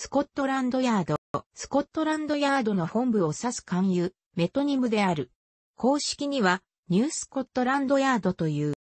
スコットランドヤード、スコットランドヤードの本部を指す勧誘、メトニムである。公式には、ニュースコットランドヤードという。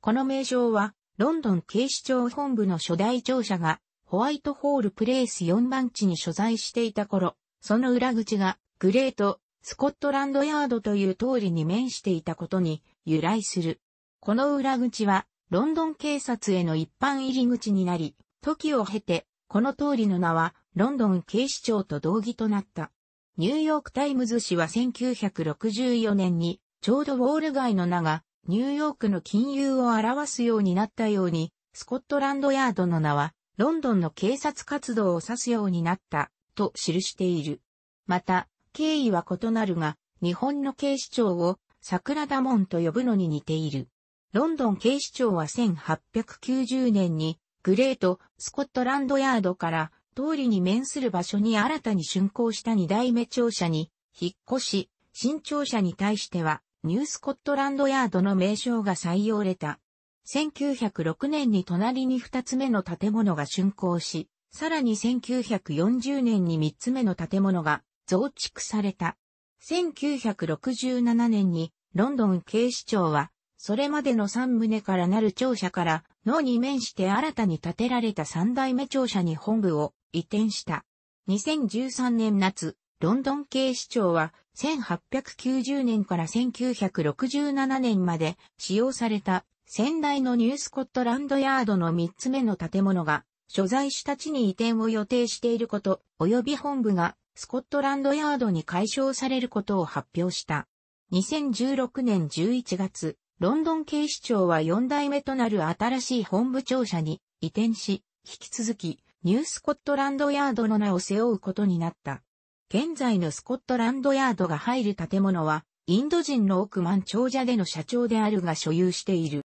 この名称は、ロンドン警視庁本部の初代庁舎が、ホワイトホールプレイス4番地に所在していた頃、その裏口が、グレート、スコットランドヤードという通りに面していたことに由来する。この裏口は、ロンドン警察への一般入り口になり、時を経て、この通りの名は、ロンドン警視庁と同義となった。ニューヨークタイムズ紙は1964年に、ちょうどウォール街の名が、ニューヨークの金融を表すようになったように、スコットランドヤードの名は、ロンドンの警察活動を指すようになった、と記している。また、経緯は異なるが、日本の警視庁を桜田門と呼ぶのに似ている。ロンドン警視庁は1890年にグレート、スコットランドヤードから通りに面する場所に新たに竣工した二代目庁舎に引っ越し、新庁舎に対してはニュースコットランドヤードの名称が採用れた。1906年に隣に2つ目の建物が竣工し、さらに1940年に3つ目の建物が増築された。1967年にロンドン警視庁はそれまでの三棟からなる庁舎から、脳に面して新たに建てられた三代目庁舎に本部を移転した。2013年夏、ロンドン警視庁は、1890年から1967年まで使用された先代のニュースコットランドヤードの三つ目の建物が所在した地に移転を予定していること、及び本部がスコットランドヤードに解消されることを発表した。2016年11月、ロンドン警視庁は4代目となる新しい本部庁舎に移転し、引き続き、ニュースコットランドヤードの名を背負うことになった。現在のスコットランドヤードが入る建物は、インド人の億万長者での社長であるが所有している。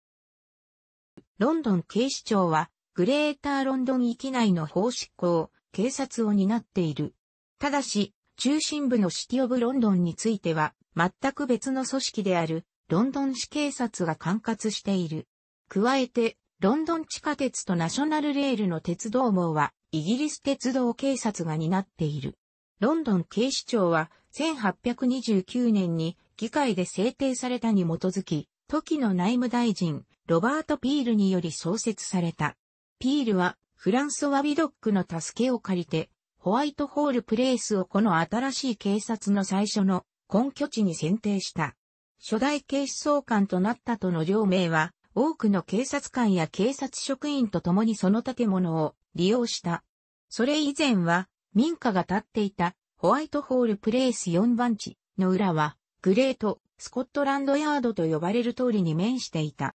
ロンドン警視庁は、グレーターロンドン域内の法執行、警察を担っている。ただし、中心部のシティオブロンドンについては、全く別の組織である、ロンドン市警察が管轄している。加えて、ロンドン地下鉄とナショナルレールの鉄道網は、イギリス鉄道警察が担っている。ロンドン警視庁は、1829年に議会で制定されたに基づき、時の内務大臣、ロバート・ピールにより創設された。ピールは、フランソワ・ビドックの助けを借りて、ホワイトホールプレイスをこの新しい警察の最初の根拠地に選定した。初代警視総監となったとの両名は、多くの警察官や警察職員と共にその建物を利用した。それ以前は、民家が建っていたホワイトホールプレイス4番地の裏は、グレート・スコットランドヤードと呼ばれる通りに面していた。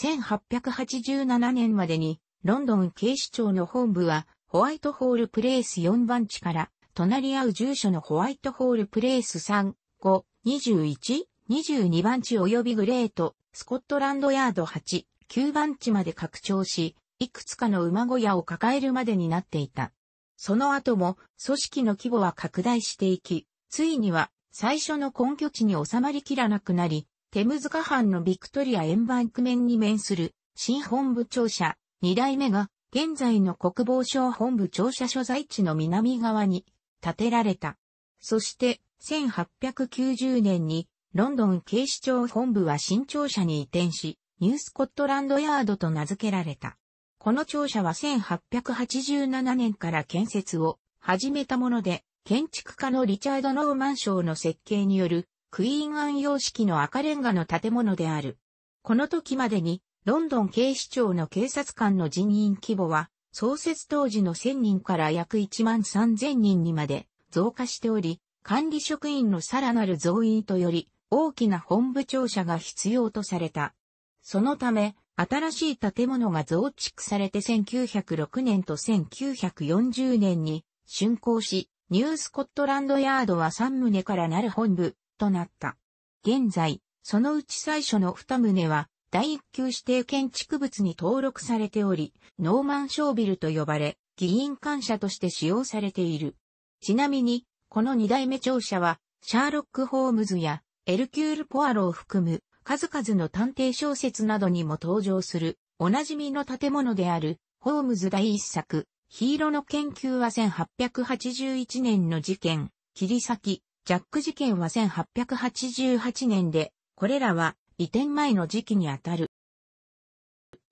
1887年までに、ロンドン警視庁の本部は、ホワイトホールプレイス4番地から、隣り合う住所のホワイトホールプレイス3、5、21 22番地及びグレート、スコットランドヤード8、9番地まで拡張し、いくつかの馬小屋を抱えるまでになっていた。その後も組織の規模は拡大していき、ついには最初の根拠地に収まりきらなくなり、テムズ河畔のビクトリアエンバンク面に面する新本部庁舎2代目が現在の国防省本部庁舎所在地の南側に建てられた。そして1890年にロンドン警視庁本部は新庁舎に移転し、ニュースコットランドヤードと名付けられた。この庁舎は1887年から建設を始めたもので、建築家のリチャード・ノーマン賞の設計によるクイーンアン様式の赤レンガの建物である。この時までにロンドン警視庁の警察官の人員規模は創設当時の1000人から約1万3000人にまで増加しており、管理職員のさらなる増員とより大きな本部庁舎が必要とされた。そのため、新しい建物が増築されて1906年と1940年に竣工し、ニュースコットランドヤードは3棟からなる本部となった。現在、そのうち最初の2棟は第1級指定建築物に登録されており、ノーマンショービルと呼ばれ、議員官舎として使用されている。ちなみに、この2代目庁舎は、シャーロック・ホームズやエルキュール・ポアロを含む数々の探偵小説などにも登場するおなじみの建物であるホームズ第一作ヒーローの研究は1881年の事件、切り裂き、ジャック事件は1888年で、これらは移転前の時期にあたる。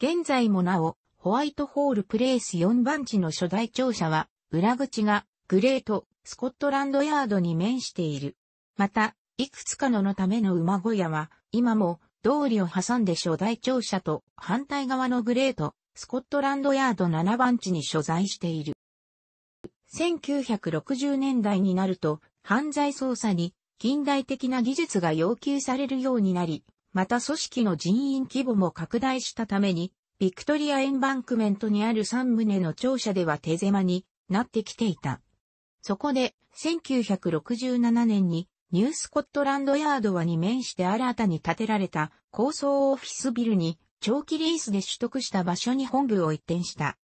現在もなお、ホワイトホールプレイス4番地の初代庁舎は、裏口がグレート、スコットランドヤードに面している。また、いくつかののための馬小屋は、今も、通りを挟んで初代庁舎と反対側のグレート、スコットランドヤード7番地に所在している。1960年代になると、犯罪捜査に近代的な技術が要求されるようになり、また組織の人員規模も拡大したために、ビクトリアエンバンクメントにある3棟の庁舎では手狭になってきていた。そこで、1967年にニュースコットランドヤードはに面して新たに建てられた高層オフィスビルに長期リースで取得した場所に本部を移転した。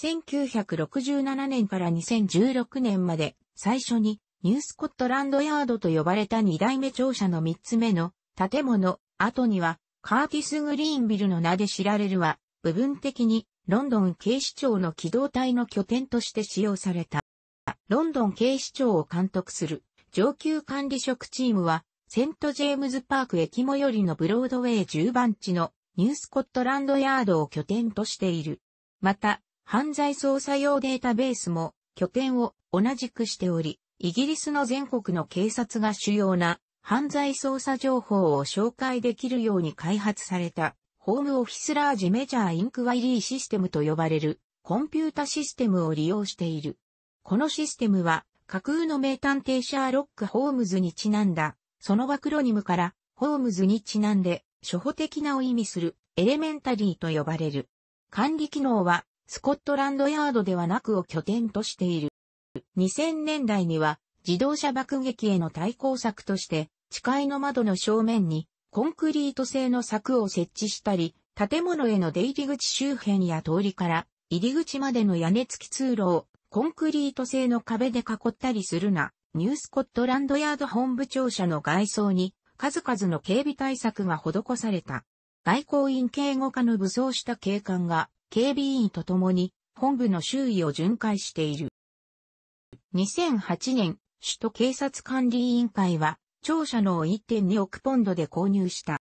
1967年から2016年まで最初にニュースコットランドヤードと呼ばれた2代目庁舎の3つ目の建物、後にはカーティス・グリーンビルの名で知られるは部分的にロンドン警視庁の機動隊の拠点として使用された。ロンドン警視庁を監督する上級管理職チームは、セントジェームズパーク駅最寄りのブロードウェイ10番地のニュースコットランドヤードを拠点としている。また、犯罪捜査用データベースも拠点を同じくしており、イギリスの全国の警察が主要な犯罪捜査情報を紹介できるように開発された、ホームオフィスラージメジャーインクワイリーシステムと呼ばれるコンピュータシステムを利用している。このシステムは架空の名探偵シャーロック・ホームズにちなんだ、そのアクロニムから、ホームズにちなんで、初歩的なを意味する、エレメンタリーと呼ばれる。管理機能は、スコットランドヤードではなくを拠点としている。2000年代には、自動車爆撃への対抗策として、地階の窓の正面に、コンクリート製の柵を設置したり、建物への出入り口周辺や通りから、入り口までの屋根付き通路をコンクリート製の壁で囲ったりするな、ニュースコットランドヤード本部庁舎の外装に、数々の警備対策が施された。外交員警護課の武装した警官が、警備員と共に、本部の周囲を巡回している。2008年、首都警察管理委員会は、庁舎の1.2億ポンドで購入した。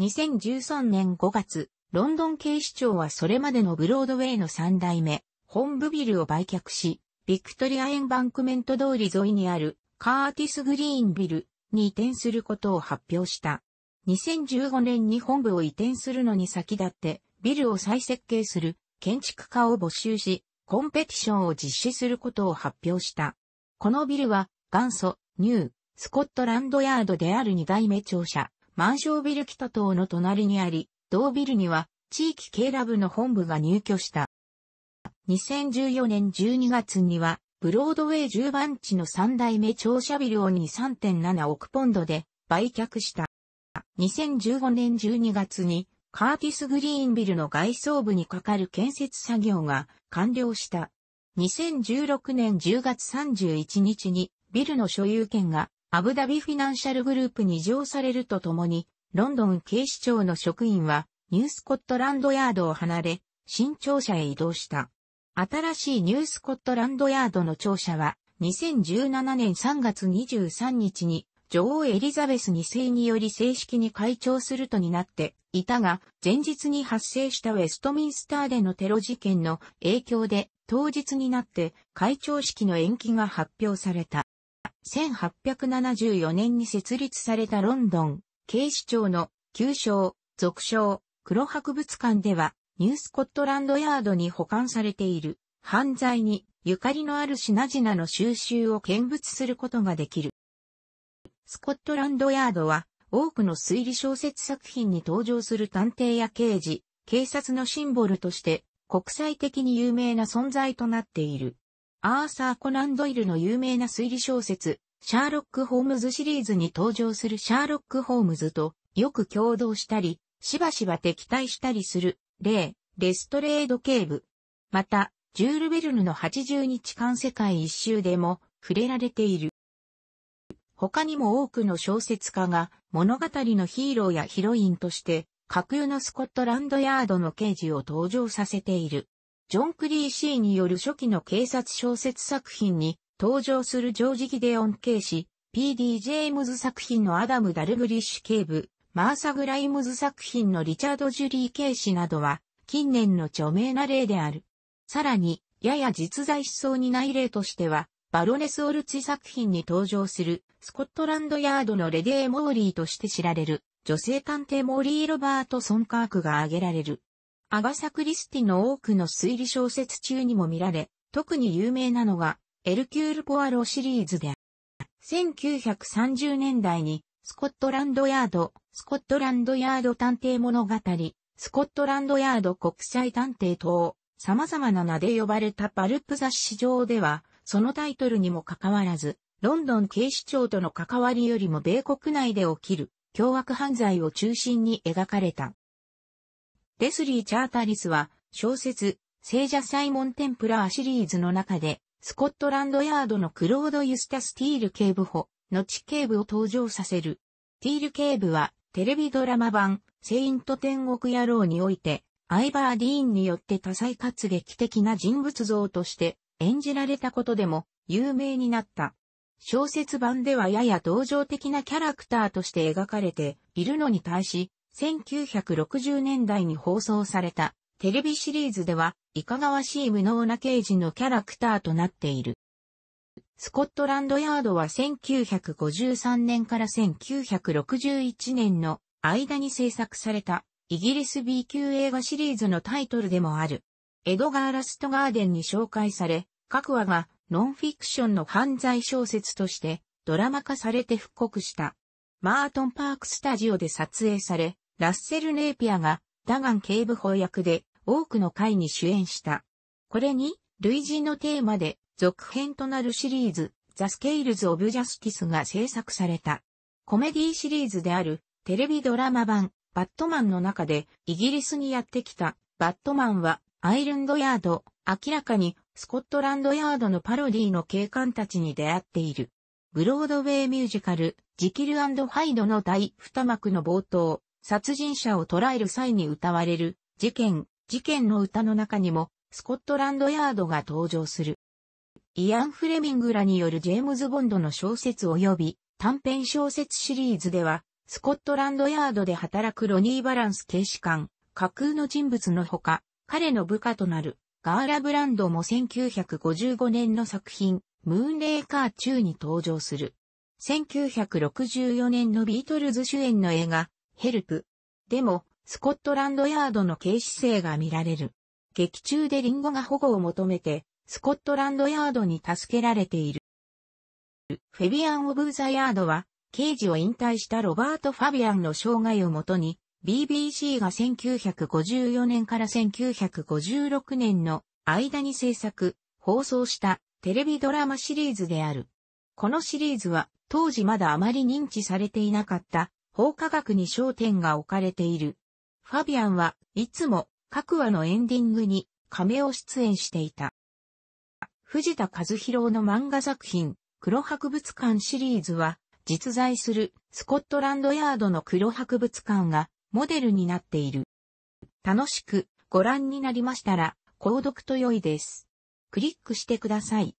2013年5月、ロンドン警視庁はそれまでのブロードウェイの3代目、本部ビルを売却し、ビクトリアエンバンクメント通り沿いにあるカーティスグリーンビルに移転することを発表した。2015年に本部を移転するのに先立って、ビルを再設計する建築家を募集し、コンペティションを実施することを発表した。このビルは元祖ニュースコットランドヤードである2代目庁舎、マンションビル北棟の隣にあり、同ビルには地域系ラブの本部が入居した。2014年12月には、ブロードウェイ10番地の3代目長者ビルを2 3.7億ポンドで売却した。2015年12月に、カーティスグリーンビルの外装部にかかる建設作業が完了した。2016年10月31日にビルの所有権がアブダビフィナンシャルグループに譲されるとともに、ロンドン警視庁の職員はニュースコットランドヤードを離れ、新庁舎へ移動した。新しいニュースコットランドヤードの庁舎は、2017年3月23日に、女王エリザベス2世により正式に会長するとになっていたが、前日に発生したウェストミンスターでのテロ事件の影響で、当日になって会長式の延期が発表された。1874年に設立されたロンドン、警視庁の旧称、俗称、黒博物館では、ニュースコットランドヤードに保管されている犯罪にゆかりのある品々の収集を見物することができる。スコットランドヤードは多くの推理小説作品に登場する探偵や刑事、警察のシンボルとして国際的に有名な存在となっている。アーサー・コナン・ドイルの有名な推理小説、シャーロック・ホームズシリーズに登場するシャーロック・ホームズとよく共同したり、しばしば敵対したりする例、レストレード警部。また、ジュール・ベルヌの80日間世界一周でも触れられている。他にも多くの小説家が物語のヒーローやヒロインとして架空のスコットランドヤードの刑事を登場させている。ジョン・クリーシーによる初期の警察小説作品に登場するジョージ・ギデオン・ケイ P.D. ジェームズ作品のアダム・ダルグリッシュ警部、マーサ・グライムズ作品のリチャード・ジュリー・ケイシなどは、近年の著名な例である。さらに、やや実在しそうにない例としては、バロネス・オルチ作品に登場する、スコットランドヤードのレディー・モーリーとして知られる、女性探偵モーリー・ロバート・ソン・カークが挙げられる。アガサ・クリスティの多くの推理小説中にも見られ、特に有名なのが、エルキュール・ポアロシリーズである。1930年代に、スコットランドヤード、スコットランドヤード探偵物語、スコットランドヤード国際探偵等、様々な名で呼ばれたパルプ雑誌上では、そのタイトルにもかかわらず、ロンドン警視庁との関わりよりも米国内で起きる凶悪犯罪を中心に描かれた。レスリー・チャータリスは小説、聖者サイモン・テンプラーシリーズの中で、スコットランドヤードのクロード・ユスタス・ティール警部補、後警部を登場させる。ティール警部はテレビドラマ版、セイント天国野郎において、アイバー・ディーンによって多彩かつ劇的な人物像として演じられたことでも有名になった。小説版ではやや同情的なキャラクターとして描かれているのに対し、1960年代に放送されたテレビシリーズでは、いかがわしい無能な刑事のキャラクターとなっている。スコットランドヤードは1953年から1961年の間に制作されたイギリス B 級映画シリーズのタイトルでもある。エドガー・ラストガーデンに紹介され、各話がノンフィクションの犯罪小説としてドラマ化されて復刻した。マートン・パークスタジオで撮影され、ラッセル・ネイピアがダガン警部補役で多くの回に主演した。これに類似のテーマで続編となるシリーズ、ザ・スケールズ・オブ・ジャスティスが制作された。コメディシリーズである、テレビドラマ版、バットマンの中で、イギリスにやってきた、バットマンは、アイルンドヤード、明らかに、スコットランドヤードのパロディの警官たちに出会っている。ブロードウェイミュージカル、ジキルハイドの第二幕の冒頭、殺人者を捕らえる際に歌われる、事件、事件の歌の中にも、スコットランドヤードが登場する。イアン・フレミングらによるジェームズ・ボンドの小説及び短編小説シリーズでは、スコットランドヤードで働くロニー・バランス警視官、架空の人物のほか、彼の部下となるガーラブランドも1955年の作品、ムーンレーカー中に登場する。1964年のビートルズ主演の映画、ヘルプ。でも、スコットランドヤードの警視性が見られる。劇中でリンゴが保護を求めて、スコットランドヤードに助けられている。フェビアン・オブ・ザ・ヤードは、刑事を引退したロバート・ファビアンの生涯をもとに、BBC が1954年から1956年の間に制作、放送したテレビドラマシリーズである。このシリーズは当時まだあまり認知されていなかった法科学に焦点が置かれている。ファビアンはいつも各話のエンディングに亀を出演していた。藤田和弘の漫画作品、黒博物館シリーズは、実在するスコットランドヤードの黒博物館がモデルになっている。楽しくご覧になりましたら、購読と良いです。クリックしてください。